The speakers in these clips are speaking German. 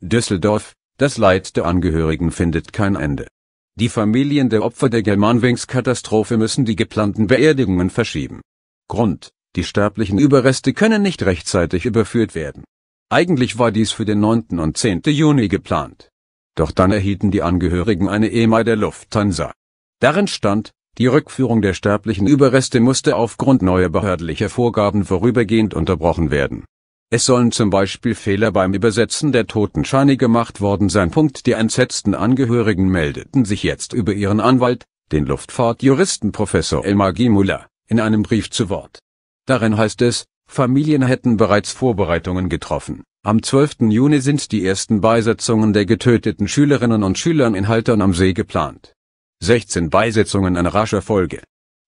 Düsseldorf, das Leid der Angehörigen findet kein Ende. Die Familien der Opfer der Germanwings-Katastrophe müssen die geplanten Beerdigungen verschieben. Grund, die sterblichen Überreste können nicht rechtzeitig überführt werden. Eigentlich war dies für den 9. und 10. Juni geplant. Doch dann erhielten die Angehörigen eine EMA der Lufthansa. Darin stand, die Rückführung der sterblichen Überreste musste aufgrund neuer behördlicher Vorgaben vorübergehend unterbrochen werden es sollen zum Beispiel Fehler beim Übersetzen der Totenscheine gemacht worden sein. Die entsetzten Angehörigen meldeten sich jetzt über ihren Anwalt, den Luftfahrtjuristen Professor Elmar Gimula, in einem Brief zu Wort. Darin heißt es, Familien hätten bereits Vorbereitungen getroffen. Am 12. Juni sind die ersten Beisetzungen der getöteten Schülerinnen und Schülern in Haltern am See geplant. 16 Beisetzungen in rascher Folge.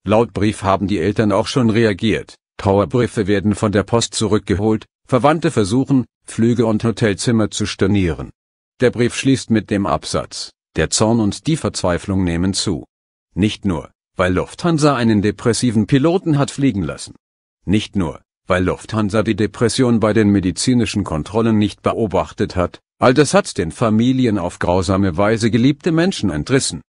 Laut Brief haben die Eltern auch schon reagiert. Trauerbriefe werden von der Post zurückgeholt, Verwandte versuchen, Flüge und Hotelzimmer zu stornieren. Der Brief schließt mit dem Absatz, der Zorn und die Verzweiflung nehmen zu. Nicht nur, weil Lufthansa einen depressiven Piloten hat fliegen lassen. Nicht nur, weil Lufthansa die Depression bei den medizinischen Kontrollen nicht beobachtet hat, all das hat den Familien auf grausame Weise geliebte Menschen entrissen.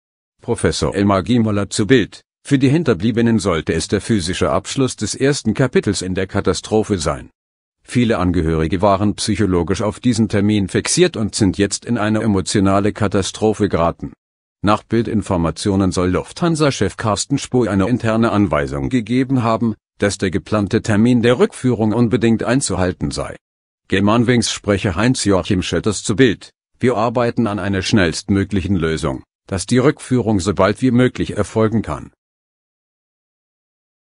Professor Elmar Gimola zu Bild, für die Hinterbliebenen sollte es der physische Abschluss des ersten Kapitels in der Katastrophe sein. Viele Angehörige waren psychologisch auf diesen Termin fixiert und sind jetzt in eine emotionale Katastrophe geraten. Nach Bildinformationen soll Lufthansa-Chef Carsten Spoh eine interne Anweisung gegeben haben, dass der geplante Termin der Rückführung unbedingt einzuhalten sei. Germanwings Sprecher Heinz-Joachim Schötters zu Bild. Wir arbeiten an einer schnellstmöglichen Lösung, dass die Rückführung so bald wie möglich erfolgen kann.